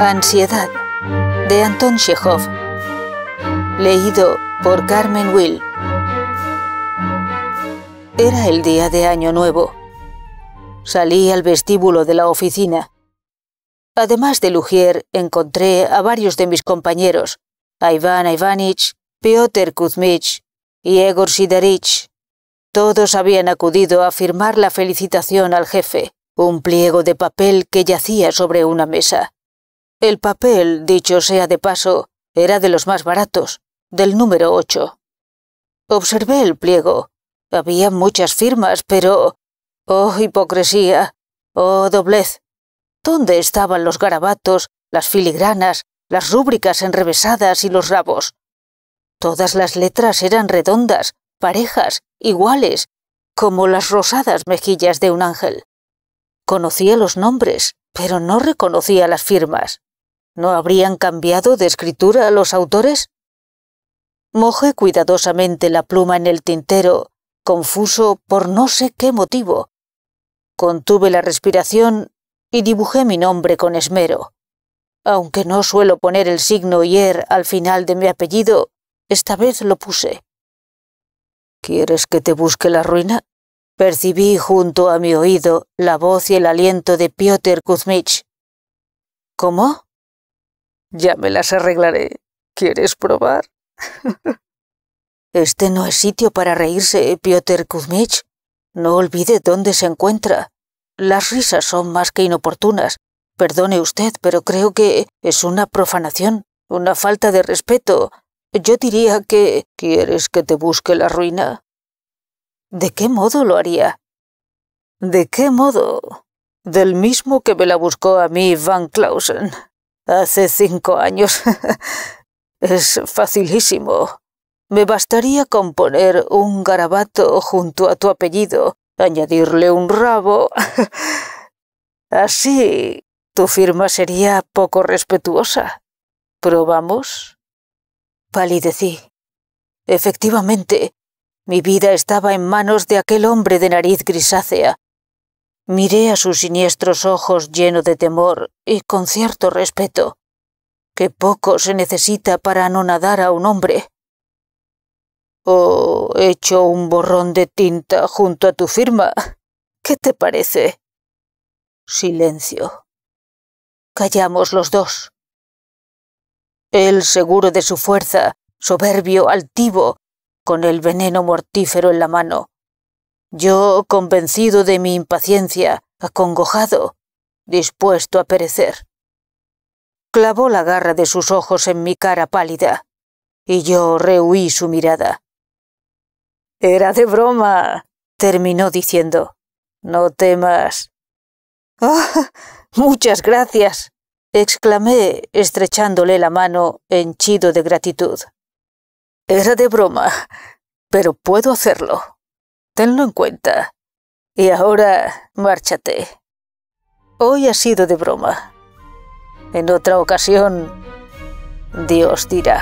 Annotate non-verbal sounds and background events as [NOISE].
Ansiedad de Anton Chekhov, leído por Carmen Will. Era el día de Año Nuevo. Salí al vestíbulo de la oficina. Además de Lugier, encontré a varios de mis compañeros, a Iván Ivanich, Piotr Kuzmich y Egor Siderich. Todos habían acudido a firmar la felicitación al jefe, un pliego de papel que yacía sobre una mesa. El papel, dicho sea de paso, era de los más baratos, del número ocho. Observé el pliego. Había muchas firmas, pero... ¡Oh, hipocresía! ¡Oh, doblez! ¿Dónde estaban los garabatos, las filigranas, las rúbricas enrevesadas y los rabos? Todas las letras eran redondas, parejas, iguales, como las rosadas mejillas de un ángel. Conocía los nombres, pero no reconocía las firmas. ¿No habrían cambiado de escritura los autores? Mojé cuidadosamente la pluma en el tintero, confuso por no sé qué motivo. Contuve la respiración y dibujé mi nombre con esmero. Aunque no suelo poner el signo hier al final de mi apellido, esta vez lo puse. ¿Quieres que te busque la ruina? Percibí junto a mi oído la voz y el aliento de Piotr Kuzmich. ¿Cómo? Ya me las arreglaré. ¿Quieres probar? Este no es sitio para reírse, Piotr Kuzmich. No olvide dónde se encuentra. Las risas son más que inoportunas. Perdone usted, pero creo que es una profanación, una falta de respeto. Yo diría que... ¿Quieres que te busque la ruina? ¿De qué modo lo haría? ¿De qué modo? Del mismo que me la buscó a mí Van Clausen hace cinco años. [LAUGHS] es facilísimo. Me bastaría con poner un garabato junto a tu apellido, añadirle un rabo. [LAUGHS] Así, tu firma sería poco respetuosa. ¿Probamos? Palidecí. Efectivamente, mi vida estaba en manos de aquel hombre de nariz grisácea, Miré a sus siniestros ojos lleno de temor y con cierto respeto. Que poco se necesita para anonadar a un hombre. Oh, he hecho un borrón de tinta junto a tu firma. ¿Qué te parece? Silencio. Callamos los dos. Él seguro de su fuerza, soberbio, altivo, con el veneno mortífero en la mano, yo, convencido de mi impaciencia, acongojado, dispuesto a perecer. Clavó la garra de sus ojos en mi cara pálida, y yo rehuí su mirada. Era de broma, terminó diciendo. No temas. ¡Ah! muchas gracias, exclamé, estrechándole la mano, henchido de gratitud. Era de broma, pero puedo hacerlo tenlo en cuenta. Y ahora, márchate. Hoy ha sido de broma. En otra ocasión, Dios dirá.